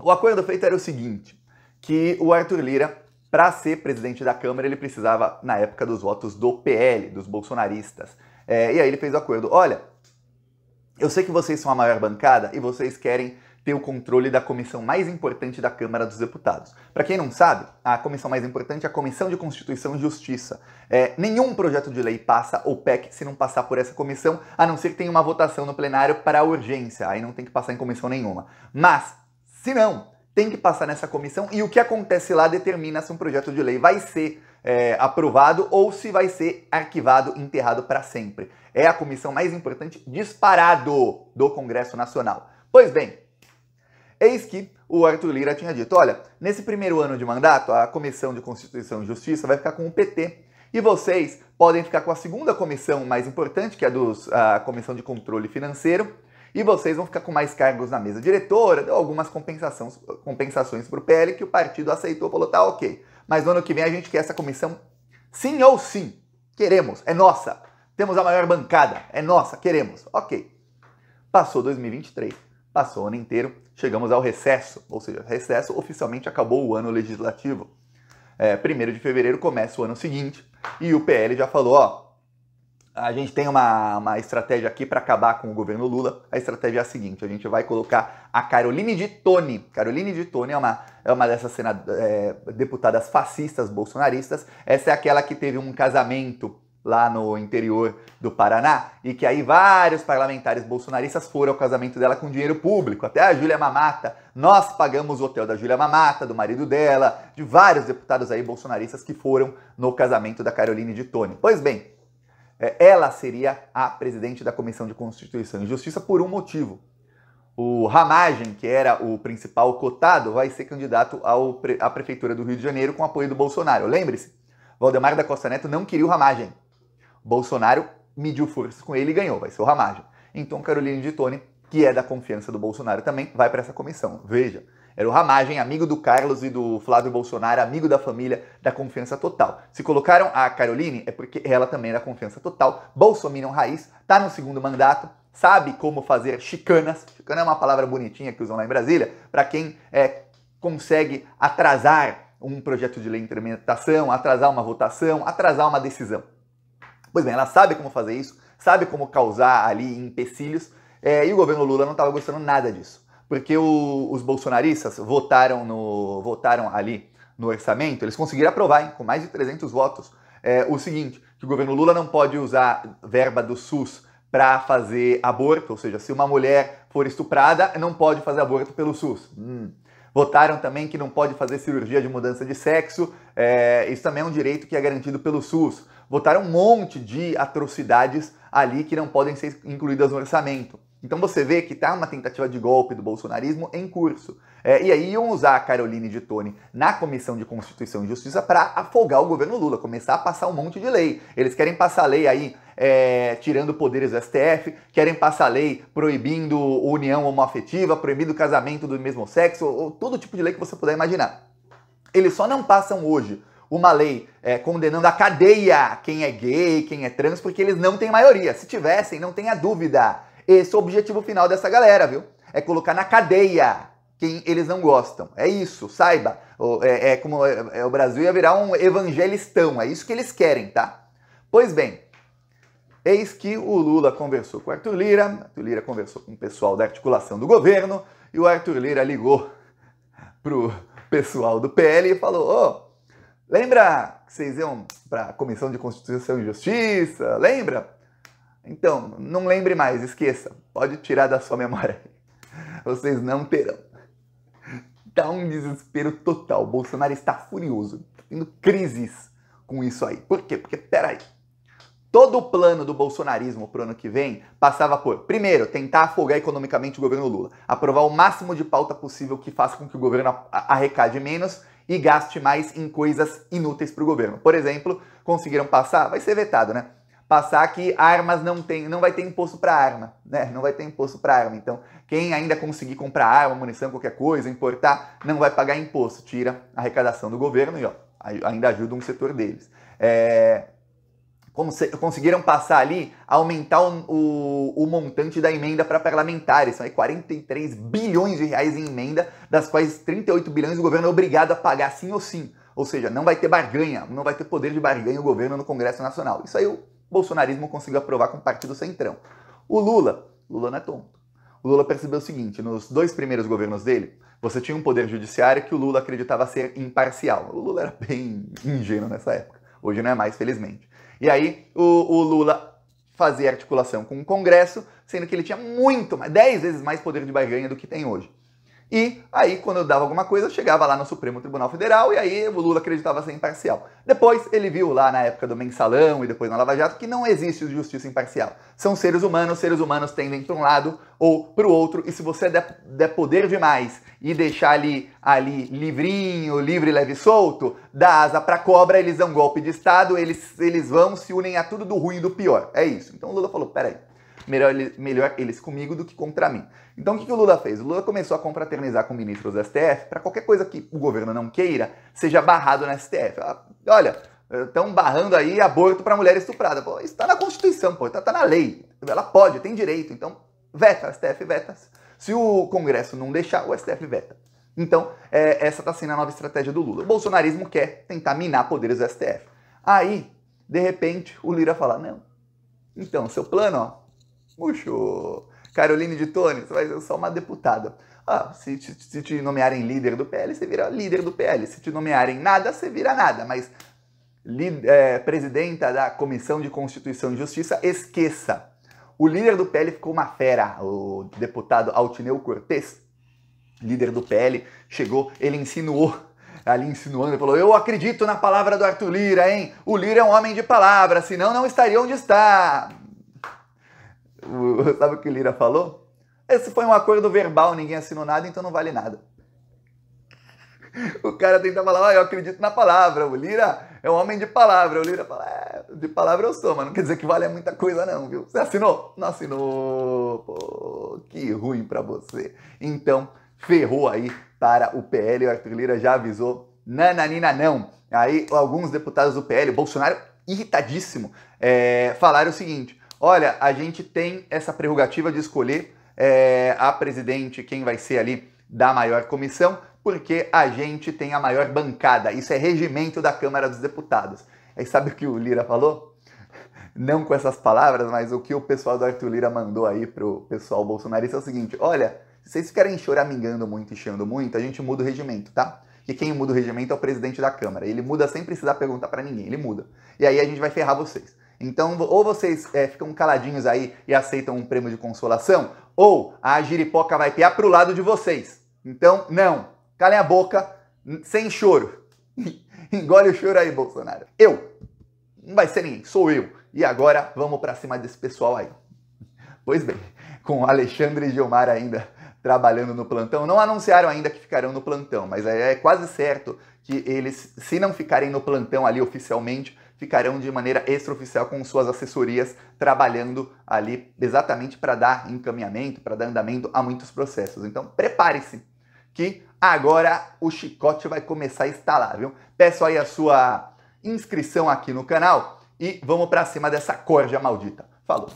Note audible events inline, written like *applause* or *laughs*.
O acordo feito era o seguinte, que o Arthur Lira, para ser presidente da Câmara, ele precisava, na época, dos votos do PL, dos bolsonaristas. É, e aí ele fez o acordo, olha, eu sei que vocês são a maior bancada e vocês querem ter o controle da comissão mais importante da Câmara dos Deputados. Para quem não sabe, a comissão mais importante é a Comissão de Constituição e Justiça. É, nenhum projeto de lei passa ou PEC se não passar por essa comissão, a não ser que tenha uma votação no plenário para urgência, aí não tem que passar em comissão nenhuma. Mas se não, tem que passar nessa comissão e o que acontece lá determina se um projeto de lei vai ser é, aprovado ou se vai ser arquivado, enterrado para sempre. É a comissão mais importante disparado do Congresso Nacional. Pois bem, eis que o Arthur Lira tinha dito: olha, nesse primeiro ano de mandato, a Comissão de Constituição e Justiça vai ficar com o PT. E vocês podem ficar com a segunda comissão mais importante, que é dos, a Comissão de Controle Financeiro, e vocês vão ficar com mais cargos na mesa diretora, deu algumas compensações, compensações para o PL que o partido aceitou, falou, tá ok. Mas no ano que vem a gente quer essa comissão sim ou sim. Queremos, é nossa. Temos a maior bancada, é nossa, queremos. Ok. Passou 2023, passou o ano inteiro, chegamos ao recesso, ou seja, recesso oficialmente acabou o ano legislativo. É, de fevereiro começa o ano seguinte e o PL já falou, ó, a gente tem uma, uma estratégia aqui para acabar com o governo Lula. A estratégia é a seguinte: a gente vai colocar a Caroline de Toni. Caroline de Toni é uma, é uma dessas é, deputadas fascistas bolsonaristas. Essa é aquela que teve um casamento lá no interior do Paraná e que aí vários parlamentares bolsonaristas foram ao casamento dela com dinheiro público. Até a Júlia Mamata. Nós pagamos o hotel da Júlia Mamata, do marido dela, de vários deputados aí bolsonaristas que foram no casamento da Caroline de Toni. Pois bem. É, ela seria a presidente da Comissão de Constituição e Justiça por um motivo. O Ramagem, que era o principal cotado, vai ser candidato ao, à Prefeitura do Rio de Janeiro com apoio do Bolsonaro. Lembre-se, Valdemar da Costa Neto não queria o Ramagem. Bolsonaro mediu forças com ele e ganhou, vai ser o Ramagem. Então Caroline de Tone, que é da confiança do Bolsonaro também, vai para essa comissão. Veja, era o Ramagem, amigo do Carlos e do Flávio Bolsonaro, amigo da família, da confiança total. Se colocaram a Caroline, é porque ela também era é confiança total. Bolsominion raiz, tá no segundo mandato, sabe como fazer chicanas. Chicana é uma palavra bonitinha que usam lá em Brasília, para quem é, consegue atrasar um projeto de lei em tramitação, atrasar uma votação, atrasar uma decisão. Pois bem, ela sabe como fazer isso, sabe como causar ali empecilhos, é, e o governo Lula não estava gostando nada disso porque o, os bolsonaristas votaram, no, votaram ali no orçamento, eles conseguiram aprovar, hein, com mais de 300 votos, é, o seguinte, que o governo Lula não pode usar verba do SUS para fazer aborto, ou seja, se uma mulher for estuprada, não pode fazer aborto pelo SUS. Hum. Votaram também que não pode fazer cirurgia de mudança de sexo, é, isso também é um direito que é garantido pelo SUS. Votaram um monte de atrocidades ali que não podem ser incluídas no orçamento. Então você vê que está uma tentativa de golpe do bolsonarismo em curso. É, e aí iam usar a Caroline de Tone na Comissão de Constituição e Justiça para afogar o governo Lula, começar a passar um monte de lei. Eles querem passar lei aí é, tirando poderes do STF, querem passar lei proibindo união homoafetiva, proibindo casamento do mesmo sexo, ou, ou todo tipo de lei que você puder imaginar. Eles só não passam hoje uma lei é, condenando a cadeia quem é gay, quem é trans, porque eles não têm maioria. Se tivessem, não tenha dúvida esse é o objetivo final dessa galera, viu? É colocar na cadeia quem eles não gostam. É isso, saiba. É, é como é, é, o Brasil ia virar um evangelistão. É isso que eles querem, tá? Pois bem, eis que o Lula conversou com o Arthur Lira, Arthur Lira conversou com o pessoal da articulação do governo, e o Arthur Lira ligou *laughs* pro pessoal do PL e falou: Ô, lembra que vocês iam pra Comissão de Constituição e Justiça? Lembra? Então, não lembre mais, esqueça. Pode tirar da sua memória. *laughs* Vocês não terão. Tá um desespero total. Bolsonaro está furioso, Está tendo crises com isso aí. Por quê? Porque, peraí. Todo o plano do bolsonarismo para o ano que vem passava por, primeiro, tentar afogar economicamente o governo Lula, aprovar o máximo de pauta possível que faça com que o governo arrecade menos e gaste mais em coisas inúteis para o governo. Por exemplo, conseguiram passar, vai ser vetado, né? passar que armas não tem, não vai ter imposto para arma, né? Não vai ter imposto para arma. Então, quem ainda conseguir comprar arma, munição, qualquer coisa, importar, não vai pagar imposto, tira a arrecadação do governo e ó, ainda ajuda um setor deles. É, conseguiram passar ali, aumentar o, o, o montante da emenda para parlamentares. São aí 43 bilhões de reais em emenda, das quais 38 bilhões o governo é obrigado a pagar sim ou sim. Ou seja, não vai ter barganha, não vai ter poder de barganha o governo no Congresso Nacional. Isso aí o bolsonarismo conseguiu aprovar com o Partido Centrão. O Lula, Lula não é tonto. O Lula percebeu o seguinte: nos dois primeiros governos dele, você tinha um poder judiciário que o Lula acreditava ser imparcial. O Lula era bem ingênuo nessa época. Hoje não é mais, felizmente. E aí, o, o Lula fazia articulação com o Congresso, sendo que ele tinha muito mais, 10 vezes mais poder de barganha do que tem hoje. E aí, quando eu dava alguma coisa, chegava lá no Supremo Tribunal Federal e aí o Lula acreditava ser imparcial. Depois, ele viu lá na época do mensalão e depois na Lava Jato que não existe justiça imparcial. São seres humanos, seres humanos tendem para um lado ou para o outro, e se você der, der, poder demais e deixar ali, ali livrinho, livre, leve e solto, dá asa para cobra, eles dão golpe de Estado, eles, eles vão, se unem a tudo do ruim e do pior. É isso. Então o Lula falou: peraí melhor, melhor eles comigo do que contra mim. Então o que, que o Lula fez? O Lula começou a confraternizar com ministros do STF para qualquer coisa que o governo não queira seja barrado no STF. Ah, olha, estão barrando aí aborto para mulher estuprada. Pô, isso está na Constituição, pô, está tá na lei. Ela pode, tem direito. Então, veta, STF veta. Se o Congresso não deixar, o STF veta. Então, é, essa está sendo a nova estratégia do Lula. O bolsonarismo quer tentar minar poderes do STF. Aí, de repente, o Lira fala: não. Então, seu plano, ó, Murcho. Caroline de Tones, você vai ser só uma deputada. Ah, se, te, se te nomearem líder do PL, você vira líder do PL. Se te nomearem nada, você vira nada. Mas li, é, presidenta da Comissão de Constituição e Justiça, esqueça. O líder do PL ficou uma fera, o deputado Altineu Cortez, líder do PL, chegou, ele insinuou ali insinuando, ele falou: Eu acredito na palavra do Arthur Lira, hein? O Lira é um homem de palavra, senão não estaria onde está. *laughs* sabe o que Lira falou? Esse foi um acordo verbal, ninguém assinou nada, então não vale nada. *laughs* O cara tenta falar, ah, eu acredito na palavra, o Lira é um homem de palavra. O Lira fala, é, de palavra eu sou, mas não quer dizer que vale muita coisa não, viu? Você assinou? Não assinou. Pô, que ruim para você. Então, ferrou aí para o PL, o Arthur Lira já avisou, nananina não. Aí alguns deputados do PL, Bolsonaro irritadíssimo, é, falaram o seguinte, Olha, a gente tem essa prerrogativa de escolher é, a presidente, quem vai ser ali da maior comissão, porque a gente tem a maior bancada. Isso é regimento da Câmara dos Deputados. Aí sabe o que o Lira falou? Não com essas palavras, mas o que o pessoal do Arthur Lira mandou aí pro pessoal bolsonarista é o seguinte: olha, se vocês ficarem choramingando muito e muito, a gente muda o regimento, tá? E quem muda o regimento é o presidente da Câmara. Ele muda sem precisar perguntar para ninguém, ele muda. E aí a gente vai ferrar vocês. Então, ou vocês é, ficam caladinhos aí e aceitam um prêmio de consolação, ou a giripoca vai piar pro lado de vocês. Então, não. Calem a boca, sem choro. *laughs* Engole o choro aí, Bolsonaro. Eu. Não vai ser ninguém, sou eu. E agora vamos para cima desse pessoal aí. Pois bem, com Alexandre Gilmar ainda trabalhando no plantão. Não anunciaram ainda que ficarão no plantão, mas é, é quase certo que eles, se não ficarem no plantão ali oficialmente, ficarão de maneira extraoficial com suas assessorias trabalhando ali exatamente para dar encaminhamento, para dar andamento a muitos processos. Então, prepare-se que agora o chicote vai começar a estalar, viu? Peço aí a sua inscrição aqui no canal e vamos para cima dessa corja maldita. Falou.